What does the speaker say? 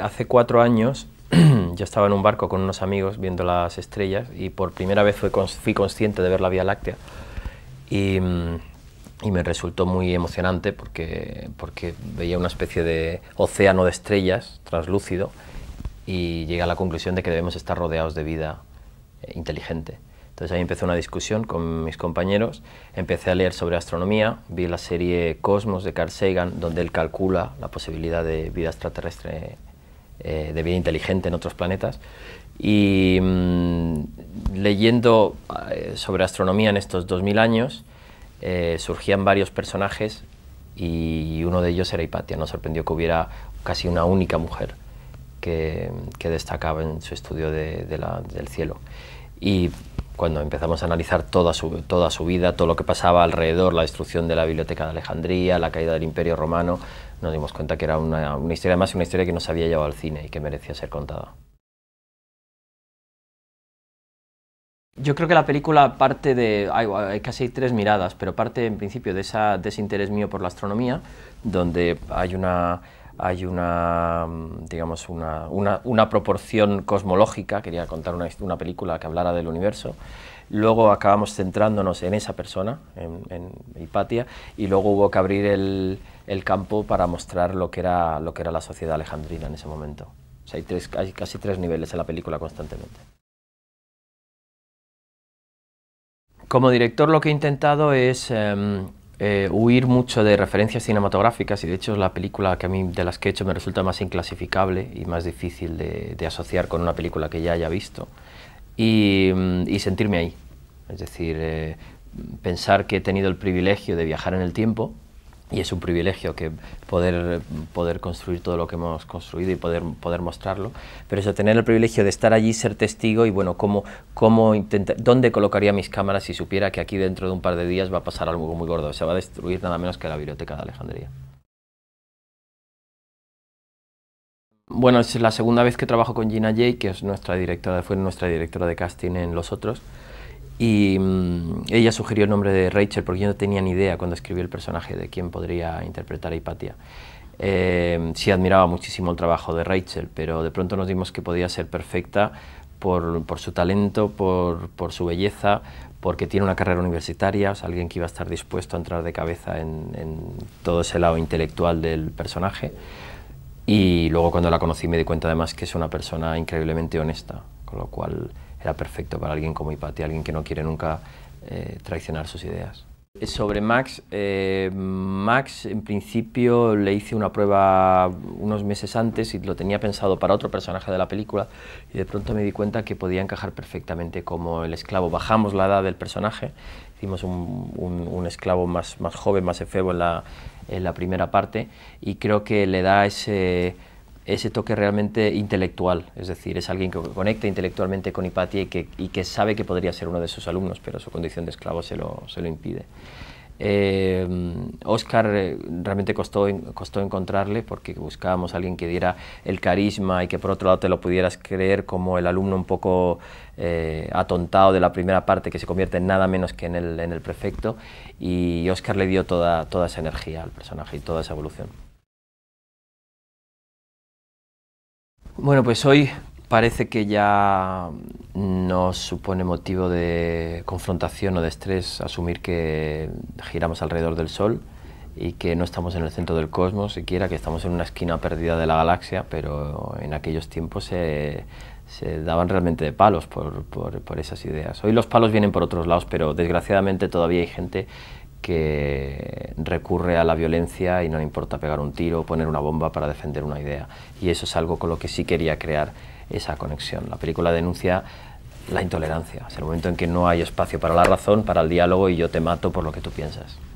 Hace cuatro años yo estaba en un barco con unos amigos viendo las estrellas y por primera vez fui, consciente de ver la Vía Láctea mm, y, me resultó muy emocionante porque, porque veía una especie de océano de estrellas translúcido y llegué a la conclusión de que debemos estar rodeados de vida eh, inteligente. Entonces ahí empecé una discusión con mis compañeros, empecé a leer sobre astronomía, vi la serie Cosmos de Carl Sagan, donde él calcula la posibilidad de vida extraterrestre eh, de vida inteligente en otros planetas. Y mm, leyendo eh, sobre astronomía en estos 2000 años, eh, surgían varios personajes y uno de ellos era Hipatia. Nos sorprendió que hubiera casi una única mujer que, destacaba en su estudio del cielo. Y cuando empezamos a analizar toda su, vida, todo lo que pasaba alrededor, la destrucción de la Biblioteca de Alejandría, la caída del Imperio Romano, nos dimos cuenta que era una, una historia más, una historia que nos había llevado al cine y que merecía ser contada. Yo creo que la película parte de, hay, casi tres miradas, pero parte en principio de, ese interés mío por la astronomía, donde hay una hay una, mm, digamos, una, proporción cosmológica, quería contar una, película que hablara del universo, luego acabamos centrándonos en esa persona, en, Hipatia, y luego hubo que abrir el, campo para mostrar lo que, era, lo que era la sociedad alejandrina en ese momento. hay, casi tres niveles en la película constantemente. Como director lo que he intentado es em, eh, huir mucho de referencias cinematográficas y de hecho la película que a mí de las que he hecho me resulta más inclasificable y más difícil de, asociar con una película que ya haya visto y, mm, sentirme ahí. Es decir, eh, pensar que he tenido el privilegio de viajar en el tiempo y es un privilegio que poder, poder construir todo lo que hemos construido y poder, poder mostrarlo, pero eso, tener el privilegio de estar allí, ser testigo y bueno, cómo, cómo dónde colocaría mis cámaras si supiera que aquí dentro de un par de días va a pasar algo muy gordo, se va a destruir nada menos que la biblioteca de Alejandría. Bueno, es la segunda vez que trabajo con Gina Jay, que es nuestra directora, fue nuestra directora de casting en Los Otros, y mm, ella sugirió el nombre de Rachel porque yo no tenía ni idea cuando escribí el personaje de quién podría interpretar a Hipatia. Eh, sí admiraba muchísimo el trabajo de Rachel, pero de pronto nos dimos que podía ser perfecta por, su talento, por, su belleza, porque tiene una carrera universitaria, alguien que iba a estar dispuesto a entrar de cabeza en todo ese lado intelectual del personaje. Y luego cuando la conocí me di cuenta además que es una persona increíblemente honesta, con lo cual era perfecto para alguien como Ipati, alguien que no quiere nunca eh, traicionar sus ideas. Sobre Max, eh, Max en principio le hice una prueba unos meses antes y lo tenía pensado para otro personaje de la película y de pronto me di cuenta que podía encajar perfectamente como el esclavo. Bajamos la edad del personaje, hicimos un, un, esclavo más, más joven, más efebo en la, en la primera parte y creo que le da ese ese toque realmente intelectual, es decir, es alguien que conecta intelectualmente con Hipatia y que, sabe que podría ser uno de sus alumnos, pero su condición de esclavo se lo, impide. Oscar eh, eh, realmente costó, encontrarle porque buscábamos a alguien que diera el carisma y que por otro lado te lo pudieras creer como el alumno un poco eh, atontado de la primera parte que se convierte en nada menos que en el, prefecto y Oscar le dio toda esa energía al personaje y toda esa evolución. Bueno, pues hoy parece que ya no supone motivo de confrontación o de estrés asumir que giramos alrededor del Sol y que no estamos en el centro del cosmos siquiera, que estamos en una esquina perdida de la galaxia, pero en aquellos tiempos se, daban realmente de palos por, por, esas ideas. Hoy los palos vienen por otros lados, pero desgraciadamente todavía hay gente que recurre a la violencia y no le importa pegar un tiro o poner una bomba para defender una idea. Y eso es algo con lo que sí quería crear esa conexión. La película denuncia la intolerancia, es el momento en que no hay espacio para la razón, para el diálogo y yo te mato por lo que tú piensas.